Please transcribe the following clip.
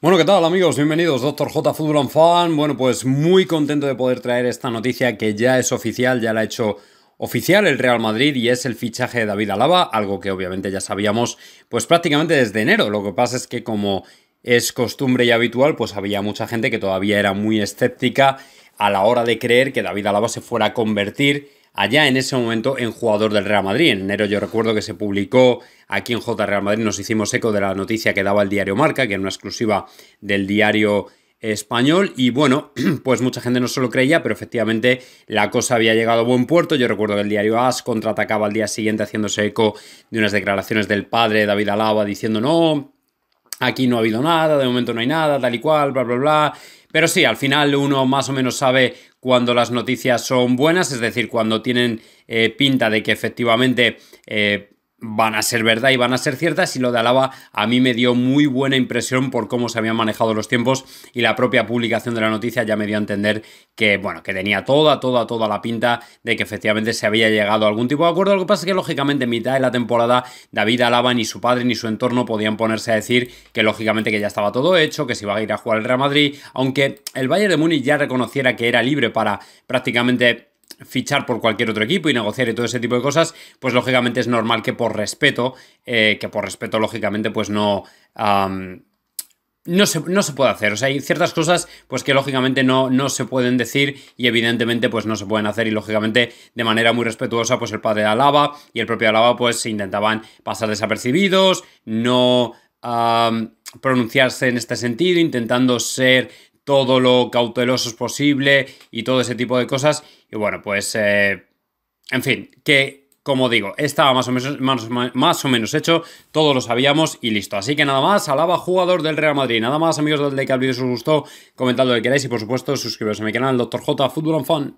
Bueno, ¿qué tal amigos? Bienvenidos, Doctor J Football Fan. Bueno, pues muy contento de poder traer esta noticia que ya es oficial, ya la ha hecho oficial el Real Madrid y es el fichaje de David Alaba, algo que obviamente ya sabíamos pues prácticamente desde enero. Lo que pasa es que como es costumbre y habitual, pues había mucha gente que todavía era muy escéptica a la hora de creer que David Alaba se fuera a convertir allá en ese momento en jugador del Real Madrid. En enero yo recuerdo que se publicó aquí en J Real Madrid, nos hicimos eco de la noticia que daba el diario Marca, que era una exclusiva del diario español y bueno, pues mucha gente no se lo creía, pero efectivamente la cosa había llegado a buen puerto. Yo recuerdo que el diario As contraatacaba al día siguiente haciéndose eco de unas declaraciones del padre David Alaba diciendo no, aquí no ha habido nada, de momento no hay nada, tal y cual, bla, bla, bla. Pero sí, al final uno más o menos sabe cuando las noticias son buenas, es decir, cuando tienen eh, pinta de que efectivamente eh, van a ser verdad y van a ser ciertas y lo de Alaba a mí me dio muy buena impresión por cómo se habían manejado los tiempos y la propia publicación de la noticia ya me dio a entender que bueno, que tenía toda, toda, toda la pinta de que efectivamente se había llegado a algún tipo de acuerdo, lo que pasa es que lógicamente en mitad de la temporada David Alaba ni su padre ni su entorno podían ponerse a decir que lógicamente que ya estaba todo hecho, que se iba a ir a jugar el Real Madrid, aunque el Bayern de Múnich ya reconociera que era libre para prácticamente fichar por cualquier otro equipo y negociar y todo ese tipo de cosas, pues lógicamente es normal que por respeto, eh, que por respeto lógicamente pues no... no se, no se, puede hacer. O sea, hay ciertas cosas pues que lógicamente no, no se pueden decir y evidentemente pues no se pueden hacer y lógicamente de manera muy respetuosa pues el padre de Alaba y el propio Alaba pues intentaban pasar desapercibidos, no pronunciarse en este sentido, intentando ser todo lo es posible y todo ese tipo de cosas. Y bueno, pues, eh, en fin, que como digo, estaba más o, menos, más, o menos hecho, todos lo sabíamos y listo. Así que nada más, alaba jugador del Real Madrid. Nada más, amigos, dadle like al vídeo os gustó, comentad lo que queráis y por supuesto suscribiros a mi canal, Dr. J, Fútbol Fan.